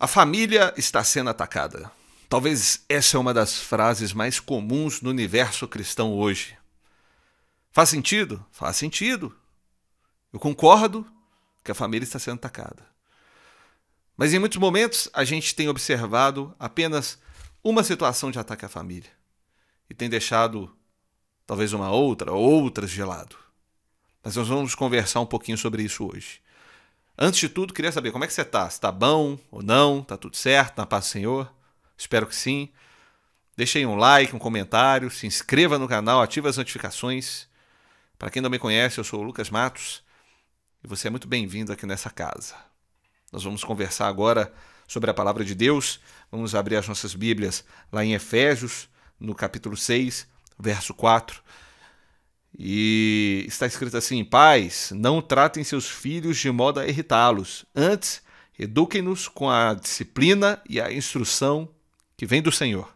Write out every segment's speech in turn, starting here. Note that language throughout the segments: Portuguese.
A família está sendo atacada. Talvez essa é uma das frases mais comuns no universo cristão hoje. Faz sentido? Faz sentido. Eu concordo que a família está sendo atacada. Mas em muitos momentos a gente tem observado apenas uma situação de ataque à família e tem deixado talvez uma outra, outras de lado. Mas nós vamos conversar um pouquinho sobre isso hoje. Antes de tudo, queria saber como é que você está. Se tá bom ou não? Tá tudo certo? Tá na paz do Senhor? Espero que sim. Deixe aí um like, um comentário, se inscreva no canal, ative as notificações. Para quem não me conhece, eu sou o Lucas Matos e você é muito bem-vindo aqui nessa casa. Nós vamos conversar agora sobre a palavra de Deus. Vamos abrir as nossas Bíblias lá em Efésios, no capítulo 6, verso 4. E está escrito assim: Pais, não tratem seus filhos de modo a irritá-los. Antes, eduquem-nos com a disciplina e a instrução que vem do Senhor.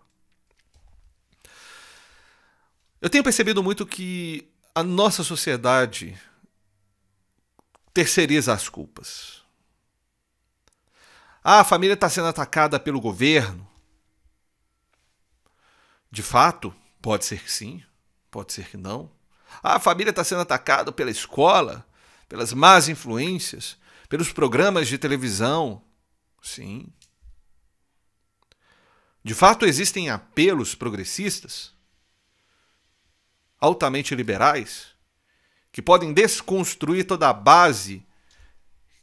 Eu tenho percebido muito que a nossa sociedade terceiriza as culpas. Ah, a família está sendo atacada pelo governo. De fato, pode ser que sim, pode ser que não. A família está sendo atacada pela escola, pelas más influências, pelos programas de televisão. Sim. De fato, existem apelos progressistas, altamente liberais, que podem desconstruir toda a base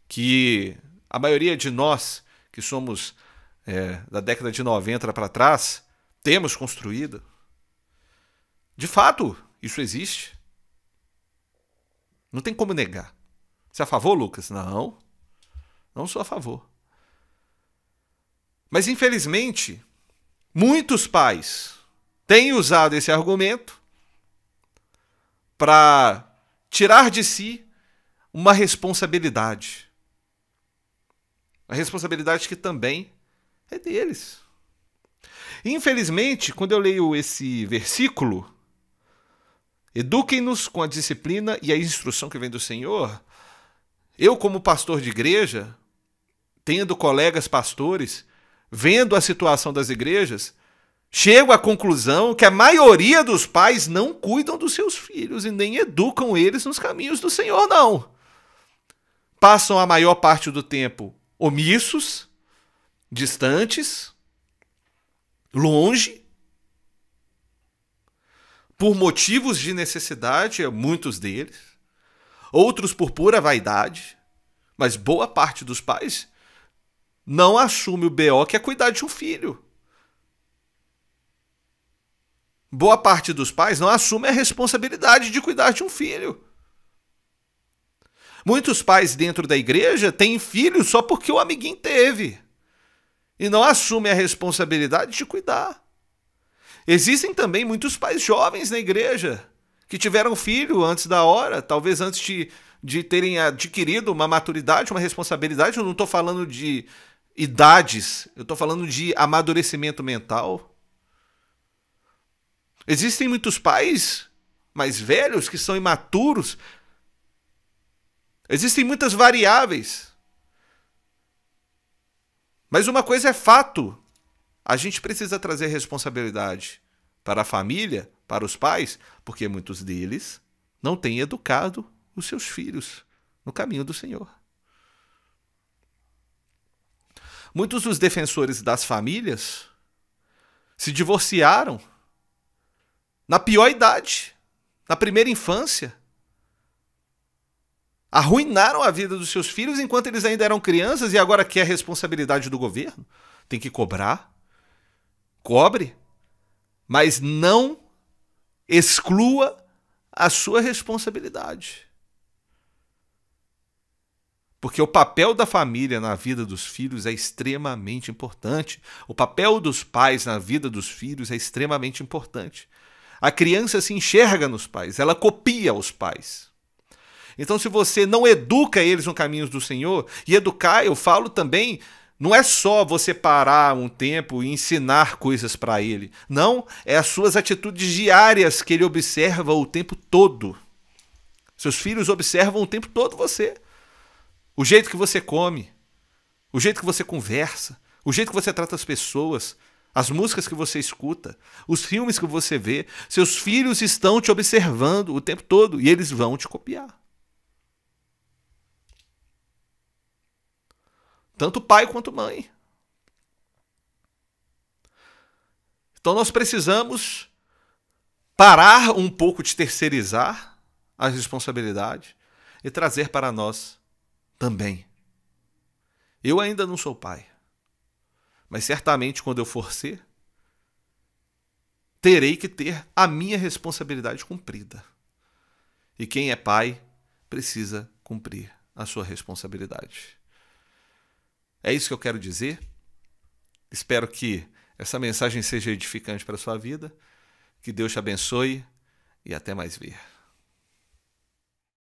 que a maioria de nós, que somos é, da década de 90 para trás, temos construído. De fato, isso existe. Não tem como negar. Você é a favor, Lucas? Não. Não sou a favor. Mas, infelizmente, muitos pais têm usado esse argumento para tirar de si uma responsabilidade. A responsabilidade que também é deles. Infelizmente, quando eu leio esse versículo, Eduquem-nos com a disciplina e a instrução que vem do Senhor. Eu, como pastor de igreja, tendo colegas pastores, vendo a situação das igrejas, chego à conclusão que a maioria dos pais não cuidam dos seus filhos e nem educam eles nos caminhos do Senhor, não. Passam a maior parte do tempo omissos, distantes, longe, por motivos de necessidade, muitos deles, outros por pura vaidade, mas boa parte dos pais não assume o BO que é cuidar de um filho. Boa parte dos pais não assume a responsabilidade de cuidar de um filho. Muitos pais dentro da igreja têm filhos só porque o amiguinho teve. E não assume a responsabilidade de cuidar. Existem também muitos pais jovens na igreja que tiveram filho antes da hora, talvez antes de, de terem adquirido uma maturidade, uma responsabilidade. Eu não estou falando de idades, eu estou falando de amadurecimento mental. Existem muitos pais mais velhos que são imaturos. Existem muitas variáveis. Mas uma coisa é fato: a gente precisa trazer responsabilidade para a família, para os pais, porque muitos deles não têm educado os seus filhos no caminho do Senhor. Muitos dos defensores das famílias se divorciaram na pior idade, na primeira infância. Arruinaram a vida dos seus filhos enquanto eles ainda eram crianças e agora quer responsabilidade do governo. Tem que cobrar, cobre, mas não exclua a sua responsabilidade. Porque o papel da família na vida dos filhos é extremamente importante. O papel dos pais na vida dos filhos é extremamente importante. A criança se enxerga nos pais, ela copia os pais. Então, se você não educa eles no caminho do Senhor, e educar, eu falo também não é só você parar um tempo e ensinar coisas para ele. Não, é as suas atitudes diárias que ele observa o tempo todo. Seus filhos observam o tempo todo você. O jeito que você come, o jeito que você conversa, o jeito que você trata as pessoas, as músicas que você escuta, os filmes que você vê. Seus filhos estão te observando o tempo todo e eles vão te copiar. tanto pai quanto mãe. Então nós precisamos parar um pouco de terceirizar as responsabilidades e trazer para nós também. Eu ainda não sou pai, mas certamente quando eu for ser, terei que ter a minha responsabilidade cumprida. E quem é pai precisa cumprir a sua responsabilidade. É isso que eu quero dizer. Espero que essa mensagem seja edificante para a sua vida. Que Deus te abençoe e até mais ver.